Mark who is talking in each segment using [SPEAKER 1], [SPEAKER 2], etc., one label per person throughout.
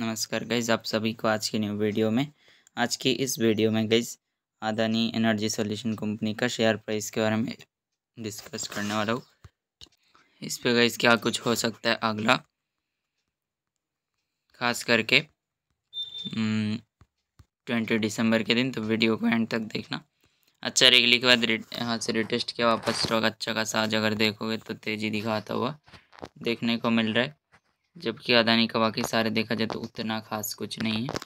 [SPEAKER 1] नमस्कार गईज आप सभी को आज की न्यू वीडियो में आज की इस वीडियो में guys Adani energy solution company का शेयर प्राइस के बारे में डिस्कस करने वाला हूँ इस पे गईज क्या कुछ हो सकता है अगला खास करके
[SPEAKER 2] ट्वेंटी हम्म,
[SPEAKER 1] दिसंबर के दिन तो वीडियो को एंड तक देखना अच्छा रेगली के बाद यहाँ से रिटेस्ट किया वापस स्टॉक अच्छा खासा आज अगर देखोगे तो तेज़ी दिखाता हुआ देखने को मिल रहा है जबकि अदानी का वाकई सारे देखा जाए तो उतना खास कुछ नहीं है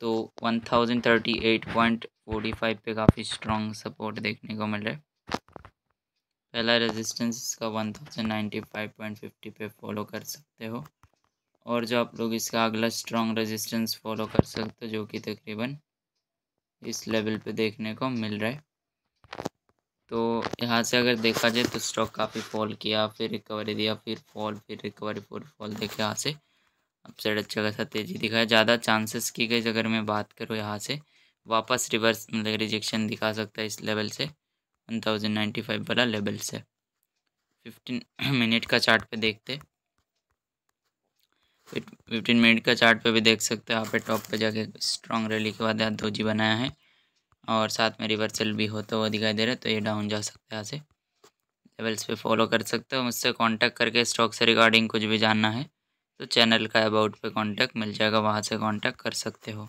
[SPEAKER 1] तो 1038.45 पे काफ़ी स्ट्रॉन्ग सपोर्ट देखने को मिल रहा है पहला रेजिस्टेंस इसका 1095.50 पे फॉलो कर सकते हो और जो आप लोग इसका अगला स्ट्रॉन्ग रेजिस्टेंस फॉलो कर सकते हो जो कि तकरीबन इस लेवल पे देखने को मिल रहा है तो यहाँ से अगर देखा जाए तो स्टॉक काफ़ी फॉल किया फिर रिकवरी दिया फिर फॉल फिर रिकवरी फॉल फॉल देखे यहाँ से अपसाइड अच्छा खासा तेज़ी दिखाया ज़्यादा चांसेस की गई अगर मैं बात करूँ यहाँ से वापस रिवर्स मतलब रिजेक्शन दिखा सकता है इस लेवल से वन थाउजेंड नाइन्टी फाइव वाला लेवल से फिफ्टीन मिनट का चार्ट पे देखते फिफ्टीन मिनट का चार्ट पे भी देख सकते हैं यहाँ पे टॉप पे जाके स्ट्रॉन्ग रैली के बाद यहाँ धोजी बनाया है और साथ में रिवर्सल भी होता तो हुआ दिखाई दे रहा है तो ये डाउन जा सकता है यहाँ से लेवल्स पे फॉलो कर सकते हो मुझसे कांटेक्ट करके स्टॉक से रिगार्डिंग कुछ भी जानना है तो चैनल का अबाउट पे कांटेक्ट मिल जाएगा वहाँ से कांटेक्ट कर सकते हो